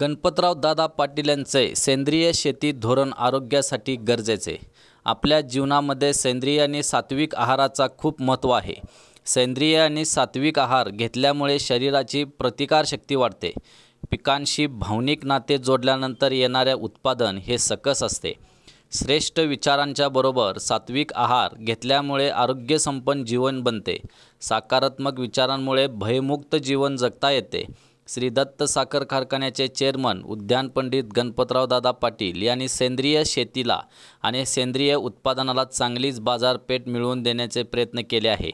गणपतराव दादा पाटील यांचे सेंद्रिय शेती धोरण आरोग्यासाठी गरजेचे आपल्या जीवनामध्ये सेंद्रिय आणि सात्विक आहाराचा खूप महत्त्व आहे सेंद्रिय आणि सात्विक आहार घेतल्यामुळे शरीराची प्रतिकारशक्ती वाढते पिकांशी भावनिक नाते जोडल्यानंतर येणारे उत्पादन हे सकस असते श्रेष्ठ विचारांच्या बरोबर सात्विक आहार घेतल्यामुळे आरोग्यसंपन्न जीवन बनते सकारात्मक विचारांमुळे भयमुक्त जीवन जगता येते श्री दत्त साखर कारखान्याचे चेअरमन पंडित गणपतराव दादा पाटील यांनी सेंद्रिय शेतीला आणि सेंद्रिय उत्पादनाला चांगलीच बाजारपेठ मिळवून देण्याचे प्रयत्न केले आहे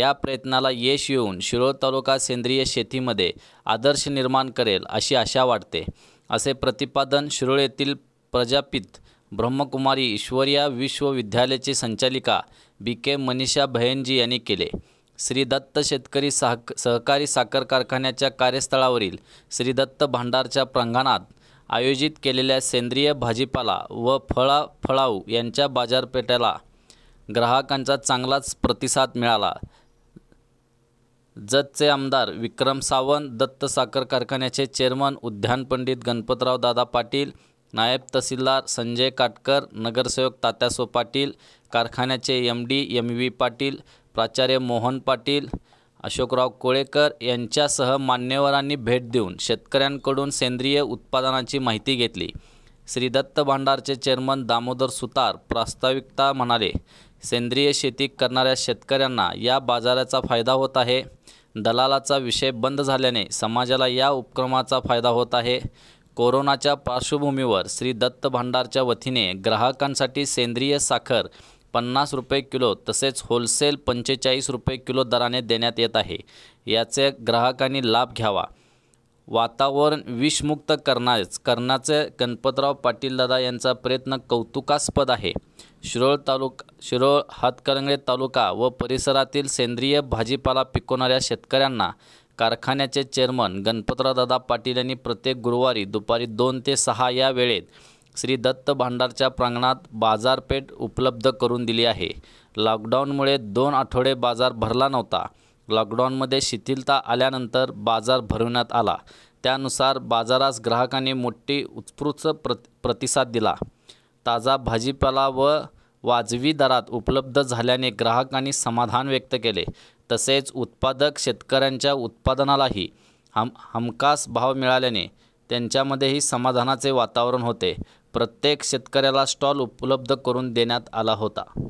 या प्रयत्नाला यश येऊन शिरोळ तालुका सेंद्रिय शेतीमध्ये आदर्श निर्माण करेल अशी आशा वाटते असे प्रतिपादन शिरोळ येथील प्रजापित ब्रह्मकुमारी ईश्वरिया विश्वविद्यालयाची संचालिका बी के मनीषा भयनजी यांनी केले श्री दत्त शेतकरी साहक सहकारी साखर कारखान्याच्या कार्यस्थळावरील श्री दत्त भांडारच्या प्रांगणात आयोजित केलेल्या सेंद्रिय भाजीपाला व फळा फळाऊ यांच्या बाजारपेठेला ग्राहकांचा चांगलाच प्रतिसाद मिळाला जतचे आमदार विक्रम सावंत दत्त साखर कारखान्याचे चेअरमन पंडित गणपतराव दादा पाटील नायब तहसीलदार संजय काटकर नगरसेवक तात्यासो पाटील कारखान्याचे M D M V Patil प्राचार्य मोहन पाटील अशोकराव कोळेकर यांच्यासह मान्यवरांनी भेट देऊन शेतकऱ्यांकडून सेंद्रिय उत्पादनाची माहिती घेतली श्री दत्त भांडारचे चेअरमन दामोदर सुतार प्रास्ताविकता म्हणाले सेंद्रिय शेती करणाऱ्या शेतकऱ्यांना या बाजाराचा फायदा होत आहे दलालाचा विषय बंद झाल्याने समाजाला या उपक्रमाचा फायदा होत आहे कोरोनाच्या पार्श्वभूमीवर श्री दत्त भांडारच्या वतीने ग्राहकांसाठी सेंद्रिय साखर पन्नास रुपये किलो तसेच होलसेल पंचेचाळीस रुपये किलो दराने देण्यात येत आहे याचे ग्राहकांनी लाभ घ्यावा वातावरण विषमुक्त करणारच करण्याचे गणपतराव पाटील दादा यांचा प्रयत्न कौतुकास्पद आहे शिरोळ तालुका शिरोळ हातकरंगळे तालुका व परिसरातील सेंद्रिय भाजीपाला पिकवणाऱ्या शेतकऱ्यांना कारखान्याचे चेअरमन गणपतरावदादा पाटील यांनी प्रत्येक गुरुवारी दुपारी दोन ते सहा या वेळेत श्री दत्त भांडारच्या प्रांगणात बाजारपेठ उपलब्ध करून दिली आहे लॉकडाऊनमुळे दोन आठवडे बाजार भरला नव्हता लॉकडाऊनमध्ये शिथिलता आल्यानंतर बाजार भरविण्यात आला त्यानुसार बाजारास ग्राहकांनी मोठी उत्स्फूर्त प्रत प्रतिसाद दिला ताजा भाजीपाला व वाजवी दरात उपलब्ध झाल्याने ग्राहकांनी समाधान व्यक्त केले तसेच उत्पादक शेतकऱ्यांच्या उत्पादनालाही हम हमखास भाव मिळाल्याने त्यांच्यामध्येही समाधानाचे वातावरण होते प्रत्येक शेतकऱ्याला स्टॉल उपलब्ध करून देण्यात आला होता